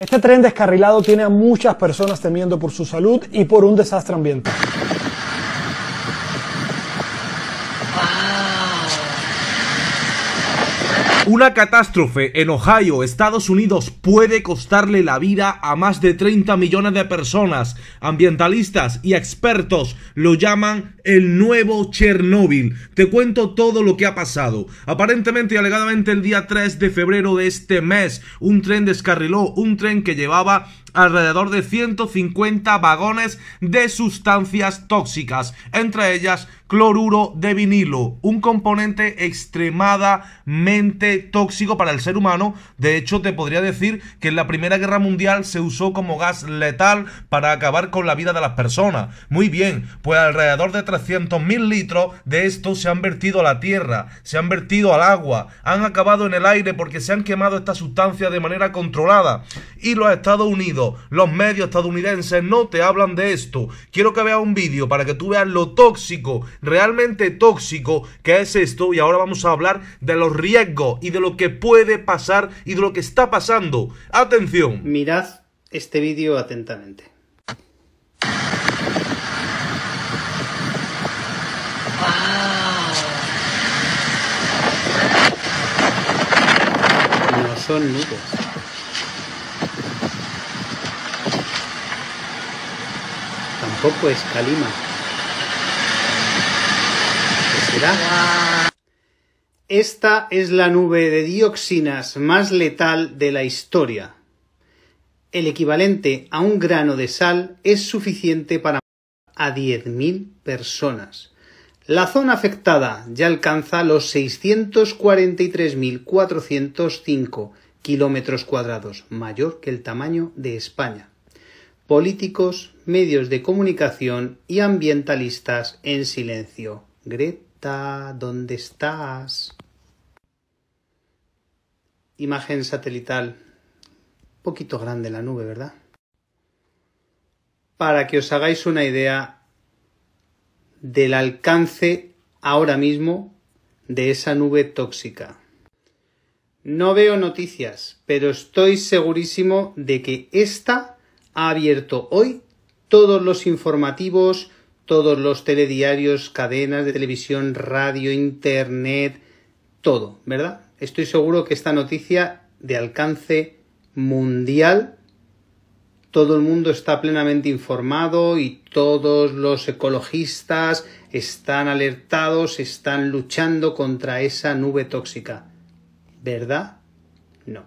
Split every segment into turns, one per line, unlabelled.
Este tren descarrilado tiene a muchas personas temiendo por su salud y por un desastre ambiental. Una catástrofe en Ohio, Estados Unidos, puede costarle la vida a más de 30 millones de personas. Ambientalistas y expertos lo llaman el nuevo Chernóbil. Te cuento todo lo que ha pasado. Aparentemente y alegadamente el día 3 de febrero de este mes, un tren descarriló, un tren que llevaba alrededor de 150 vagones de sustancias tóxicas, entre ellas cloruro de vinilo, un componente extremadamente tóxico para el ser humano. De hecho, te podría decir que en la Primera Guerra Mundial se usó como gas letal para acabar con la vida de las personas. Muy bien, pues alrededor de 300.000 litros de esto se han vertido a la tierra, se han vertido al agua, han acabado en el aire porque se han quemado estas sustancias de manera controlada. Y los Estados Unidos los medios estadounidenses no te hablan de esto. Quiero que veas un vídeo para que tú veas lo tóxico, realmente tóxico que es esto. Y ahora vamos a hablar de los riesgos y de lo que puede pasar y de lo que está pasando. Atención.
Mirad este vídeo atentamente. No son nubes. pues es Esta es la nube de dioxinas más letal de la historia. El equivalente a un grano de sal es suficiente para matar a 10.000 personas. La zona afectada ya alcanza los 643.405 kilómetros cuadrados, mayor que el tamaño de España. Políticos, medios de comunicación y ambientalistas en silencio. Greta, ¿dónde estás? Imagen satelital. Un Poquito grande la nube, ¿verdad? Para que os hagáis una idea del alcance ahora mismo de esa nube tóxica. No veo noticias, pero estoy segurísimo de que esta ha abierto hoy todos los informativos, todos los telediarios, cadenas de televisión, radio, internet, todo, ¿verdad? Estoy seguro que esta noticia de alcance mundial, todo el mundo está plenamente informado y todos los ecologistas están alertados, están luchando contra esa nube tóxica. ¿Verdad? No.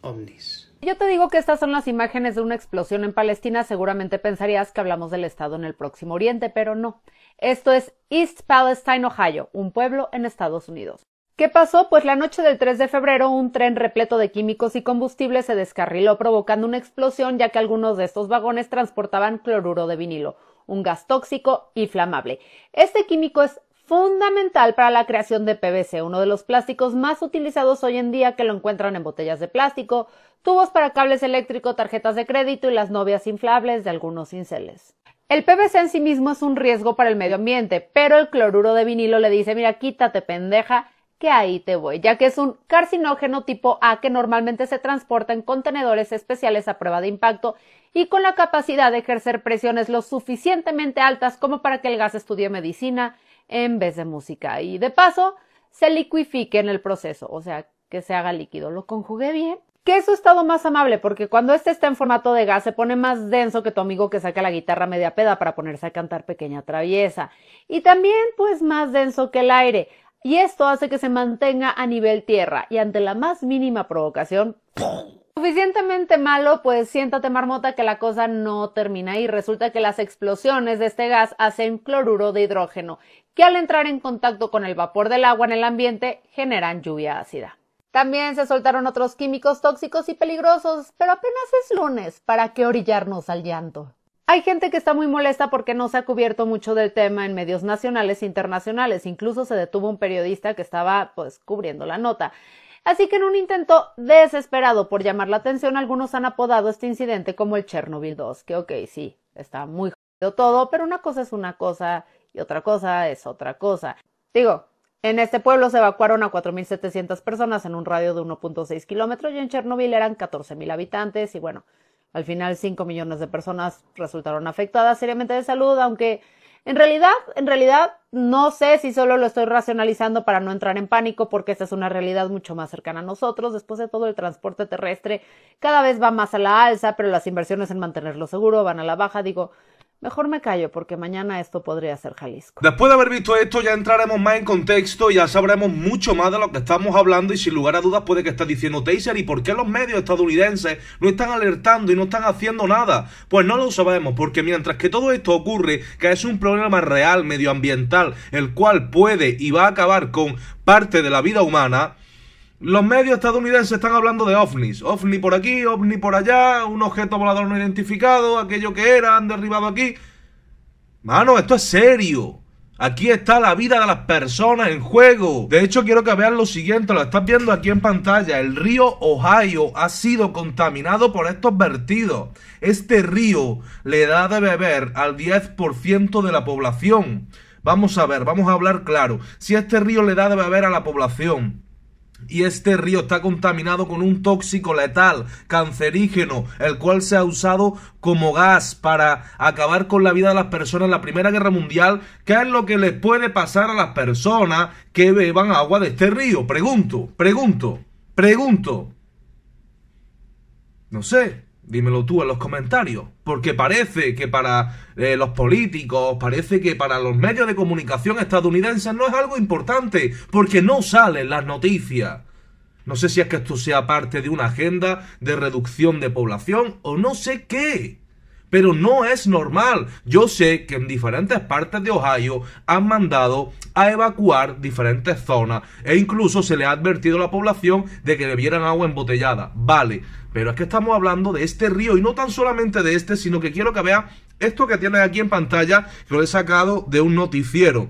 Omnis
yo te digo que estas son las imágenes de una explosión en Palestina, seguramente pensarías que hablamos del Estado en el Próximo Oriente, pero no. Esto es East Palestine, Ohio, un pueblo en Estados Unidos. ¿Qué pasó? Pues la noche del 3 de febrero un tren repleto de químicos y combustible se descarriló provocando una explosión ya que algunos de estos vagones transportaban cloruro de vinilo, un gas tóxico y flamable. Este químico es fundamental para la creación de PVC, uno de los plásticos más utilizados hoy en día que lo encuentran en botellas de plástico, tubos para cables eléctricos, tarjetas de crédito y las novias inflables de algunos cinceles. El PVC en sí mismo es un riesgo para el medio ambiente, pero el cloruro de vinilo le dice, mira, quítate pendeja, que ahí te voy, ya que es un carcinógeno tipo A que normalmente se transporta en contenedores especiales a prueba de impacto y con la capacidad de ejercer presiones lo suficientemente altas como para que el gas estudie medicina, en vez de música. Y de paso, se liquifique en el proceso, o sea, que se haga líquido. Lo conjugué bien. Que es su estado más amable, porque cuando este está en formato de gas se pone más denso que tu amigo que saca la guitarra media peda para ponerse a cantar pequeña traviesa. Y también, pues, más denso que el aire. Y esto hace que se mantenga a nivel tierra y ante la más mínima provocación, ¡pum! suficientemente malo, pues siéntate marmota que la cosa no termina y resulta que las explosiones de este gas hacen cloruro de hidrógeno, que al entrar en contacto con el vapor del agua en el ambiente generan lluvia ácida. También se soltaron otros químicos tóxicos y peligrosos, pero apenas es lunes, ¿para qué orillarnos al llanto? Hay gente que está muy molesta porque no se ha cubierto mucho del tema en medios nacionales e internacionales, incluso se detuvo un periodista que estaba pues cubriendo la nota. Así que en un intento desesperado por llamar la atención, algunos han apodado este incidente como el Chernobyl 2, que ok, sí, está muy jodido todo, pero una cosa es una cosa y otra cosa es otra cosa. Digo, en este pueblo se evacuaron a 4.700 personas en un radio de 1.6 kilómetros y en Chernobyl eran 14.000 habitantes y bueno, al final 5 millones de personas resultaron afectadas seriamente de salud, aunque en realidad, en realidad, no sé si solo lo estoy racionalizando para no entrar en pánico, porque esta es una realidad mucho más cercana a nosotros. Después de todo, el transporte terrestre cada vez va más a la alza, pero las inversiones en mantenerlo seguro van a la baja. Digo, Mejor me callo porque mañana esto podría ser Jalisco.
Después de haber visto esto ya entraremos más en contexto y ya sabremos mucho más de lo que estamos hablando y sin lugar a dudas puede que esté diciendo Taser y por qué los medios estadounidenses no están alertando y no están haciendo nada. Pues no lo sabemos porque mientras que todo esto ocurre, que es un problema real medioambiental, el cual puede y va a acabar con parte de la vida humana, los medios estadounidenses están hablando de ovnis. Ovni por aquí, ovni por allá, un objeto volador no identificado, aquello que era, han derribado aquí. Mano, esto es serio. Aquí está la vida de las personas en juego. De hecho, quiero que vean lo siguiente, lo estás viendo aquí en pantalla. El río Ohio ha sido contaminado por estos vertidos. Este río le da de beber al 10% de la población. Vamos a ver, vamos a hablar claro. Si este río le da de beber a la población y este río está contaminado con un tóxico letal, cancerígeno, el cual se ha usado como gas para acabar con la vida de las personas en la Primera Guerra Mundial. ¿Qué es lo que les puede pasar a las personas que beban agua de este río? Pregunto, pregunto, pregunto. No sé. Dímelo tú en los comentarios. Porque parece que para eh, los políticos, parece que para los medios de comunicación estadounidenses no es algo importante. Porque no salen las noticias. No sé si es que esto sea parte de una agenda de reducción de población o no sé qué pero no es normal. Yo sé que en diferentes partes de Ohio han mandado a evacuar diferentes zonas e incluso se le ha advertido a la población de que bebieran agua embotellada. Vale, pero es que estamos hablando de este río y no tan solamente de este, sino que quiero que vea esto que tienes aquí en pantalla que lo he sacado de un noticiero.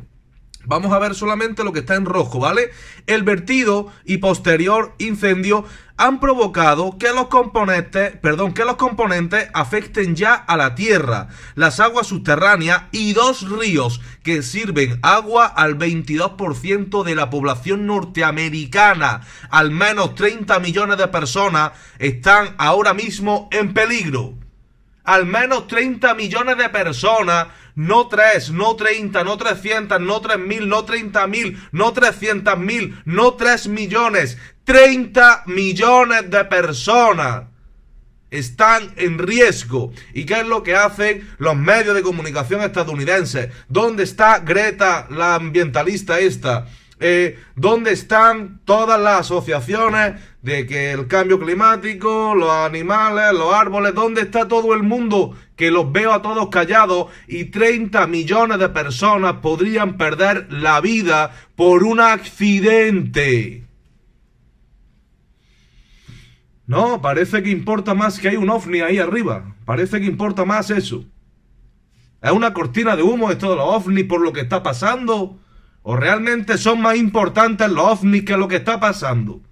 Vamos a ver solamente lo que está en rojo, ¿vale? El vertido y posterior incendio han provocado que los componentes, perdón, que los componentes afecten ya a la tierra, las aguas subterráneas y dos ríos que sirven agua al 22% de la población norteamericana. Al menos 30 millones de personas están ahora mismo en peligro al menos 30 millones de personas, no 3, no 30, no 300, no 3.000, no 30.000, no 300.000, no 3 millones, 30 millones de personas están en riesgo. ¿Y qué es lo que hacen los medios de comunicación estadounidenses? ¿Dónde está Greta, la ambientalista esta? Eh, dónde están todas las asociaciones de que el cambio climático, los animales, los árboles, dónde está todo el mundo que los veo a todos callados y 30 millones de personas podrían perder la vida por un accidente. No, parece que importa más que hay un ovni ahí arriba. Parece que importa más eso. Es una cortina de humo esto de los ovnis por lo que está pasando. ¿O realmente son más importantes los ovnis que lo que está pasando?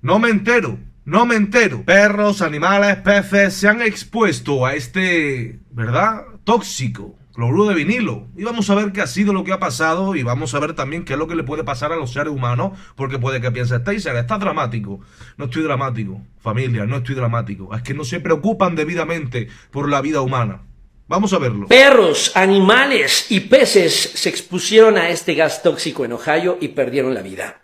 No me entero, no me entero. Perros, animales, peces se han expuesto a este, ¿verdad? Tóxico, cloruro de vinilo. Y vamos a ver qué ha sido lo que ha pasado y vamos a ver también qué es lo que le puede pasar a los seres humanos, porque puede que piense Taser, este está dramático. No estoy dramático, familia, no estoy dramático. Es que no se preocupan debidamente por la vida humana. Vamos a verlo.
Perros, animales y peces se expusieron a este gas tóxico en Ohio y perdieron la vida.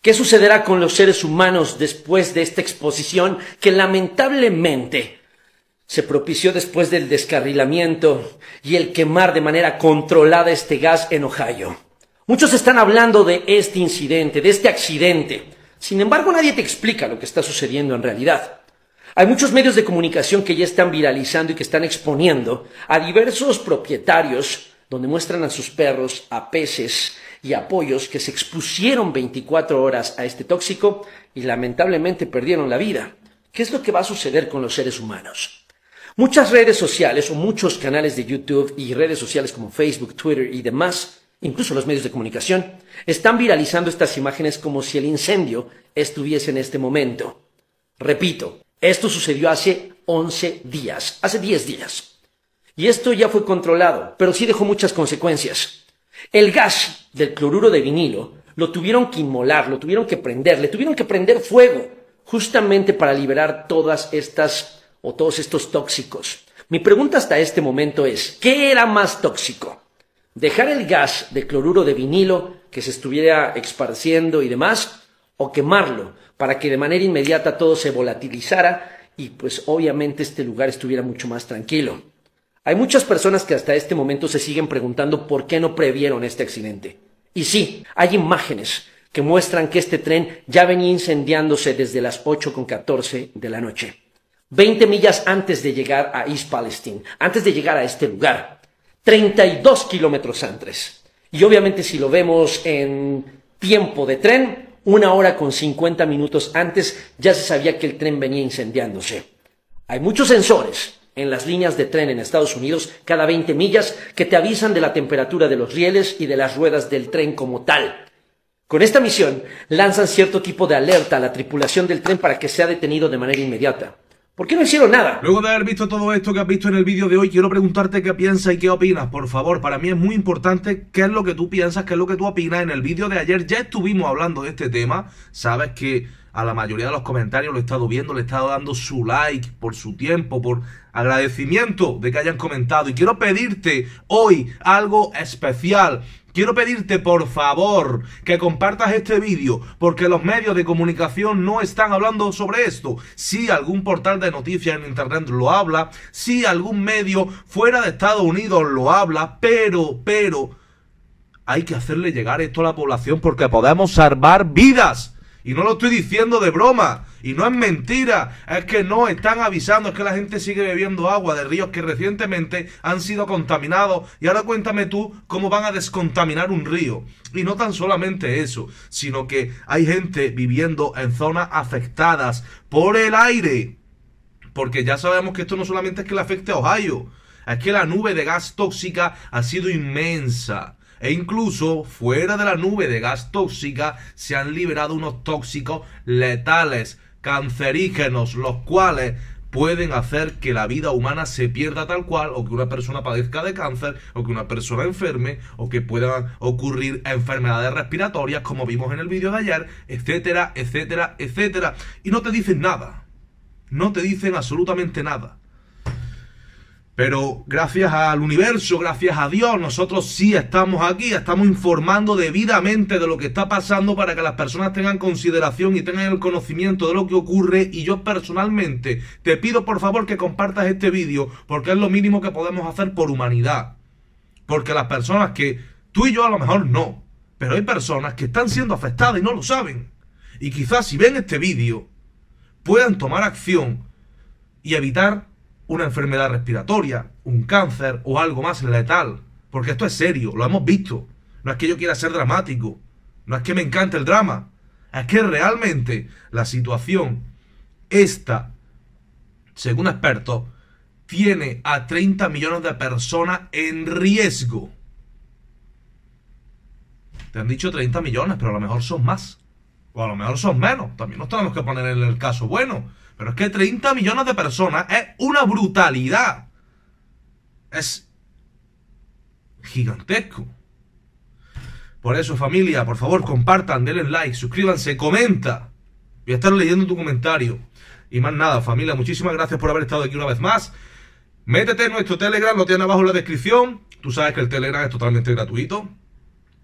¿Qué sucederá con los seres humanos después de esta exposición que lamentablemente se propició después del descarrilamiento y el quemar de manera controlada este gas en Ohio? Muchos están hablando de este incidente, de este accidente. Sin embargo, nadie te explica lo que está sucediendo en realidad. Hay muchos medios de comunicación que ya están viralizando y que están exponiendo a diversos propietarios donde muestran a sus perros, a peces y a pollos que se expusieron 24 horas a este tóxico y lamentablemente perdieron la vida. ¿Qué es lo que va a suceder con los seres humanos? Muchas redes sociales o muchos canales de YouTube y redes sociales como Facebook, Twitter y demás, incluso los medios de comunicación, están viralizando estas imágenes como si el incendio estuviese en este momento. Repito, esto sucedió hace 11 días, hace 10 días. Y esto ya fue controlado, pero sí dejó muchas consecuencias. El gas del cloruro de vinilo lo tuvieron que inmolar, lo tuvieron que prender, le tuvieron que prender fuego, justamente para liberar todas estas o todos estos tóxicos. Mi pregunta hasta este momento es, ¿qué era más tóxico? ¿Dejar el gas de cloruro de vinilo que se estuviera esparciendo y demás? ¿O quemarlo? para que de manera inmediata todo se volatilizara y pues obviamente este lugar estuviera mucho más tranquilo. Hay muchas personas que hasta este momento se siguen preguntando por qué no previeron este accidente. Y sí, hay imágenes que muestran que este tren ya venía incendiándose desde las 8.14 de la noche. 20 millas antes de llegar a East Palestine, antes de llegar a este lugar. 32 kilómetros antes. Y obviamente si lo vemos en tiempo de tren, una hora con 50 minutos antes ya se sabía que el tren venía incendiándose. Hay muchos sensores en las líneas de tren en Estados Unidos cada 20 millas que te avisan de la temperatura de los rieles y de las ruedas del tren como tal. Con esta misión lanzan cierto tipo de alerta a la tripulación del tren para que sea detenido de manera inmediata. ¿Por qué no hicieron nada? Luego
de haber visto todo esto que has visto en el vídeo de hoy, quiero preguntarte qué piensas y qué opinas, por favor. Para mí es muy importante qué es lo que tú piensas, qué es lo que tú opinas. En el vídeo de ayer ya estuvimos hablando de este tema. Sabes que a la mayoría de los comentarios lo he estado viendo, le he estado dando su like por su tiempo, por agradecimiento de que hayan comentado. Y quiero pedirte hoy algo especial. Quiero pedirte por favor que compartas este vídeo porque los medios de comunicación no están hablando sobre esto. Si algún portal de noticias en internet lo habla, si algún medio fuera de Estados Unidos lo habla, pero, pero, hay que hacerle llegar esto a la población porque podemos salvar vidas. Y no lo estoy diciendo de broma. Y no es mentira, es que no están avisando, es que la gente sigue bebiendo agua de ríos que recientemente han sido contaminados. Y ahora cuéntame tú cómo van a descontaminar un río. Y no tan solamente eso, sino que hay gente viviendo en zonas afectadas por el aire. Porque ya sabemos que esto no solamente es que le afecte a Ohio, es que la nube de gas tóxica ha sido inmensa e incluso fuera de la nube de gas tóxica se han liberado unos tóxicos letales cancerígenos, los cuales pueden hacer que la vida humana se pierda tal cual, o que una persona padezca de cáncer, o que una persona enferme, o que puedan ocurrir enfermedades respiratorias, como vimos en el vídeo de ayer, etcétera, etcétera, etcétera. Y no te dicen nada. No te dicen absolutamente nada. Pero gracias al universo, gracias a Dios, nosotros sí estamos aquí, estamos informando debidamente de lo que está pasando para que las personas tengan consideración y tengan el conocimiento de lo que ocurre. Y yo personalmente te pido por favor que compartas este vídeo porque es lo mínimo que podemos hacer por humanidad. Porque las personas que tú y yo a lo mejor no, pero hay personas que están siendo afectadas y no lo saben. Y quizás si ven este vídeo puedan tomar acción y evitar una enfermedad respiratoria, un cáncer o algo más letal. Porque esto es serio, lo hemos visto. No es que yo quiera ser dramático, no es que me encante el drama, es que realmente la situación, esta, según expertos, tiene a 30 millones de personas en riesgo. Te han dicho 30 millones, pero a lo mejor son más. O a lo mejor son menos. También nos tenemos que poner en el caso bueno. Pero es que 30 millones de personas es una brutalidad. Es gigantesco. Por eso, familia, por favor, compartan, denle like, suscríbanse, comenta. Voy a estar leyendo tu comentario. Y más nada, familia, muchísimas gracias por haber estado aquí una vez más. Métete en nuestro Telegram, lo tienen abajo en la descripción. Tú sabes que el Telegram es totalmente gratuito.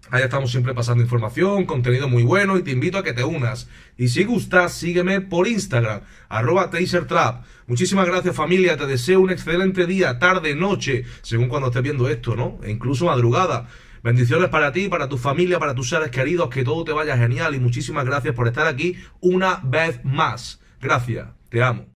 Ahí estamos siempre pasando información, contenido muy bueno y te invito a que te unas. Y si gustas, sígueme por Instagram, arroba TaserTrap. Muchísimas gracias familia, te deseo un excelente día, tarde, noche, según cuando estés viendo esto, ¿no? E incluso madrugada. Bendiciones para ti, para tu familia, para tus seres queridos, que todo te vaya genial y muchísimas gracias por estar aquí una vez más. Gracias, te amo.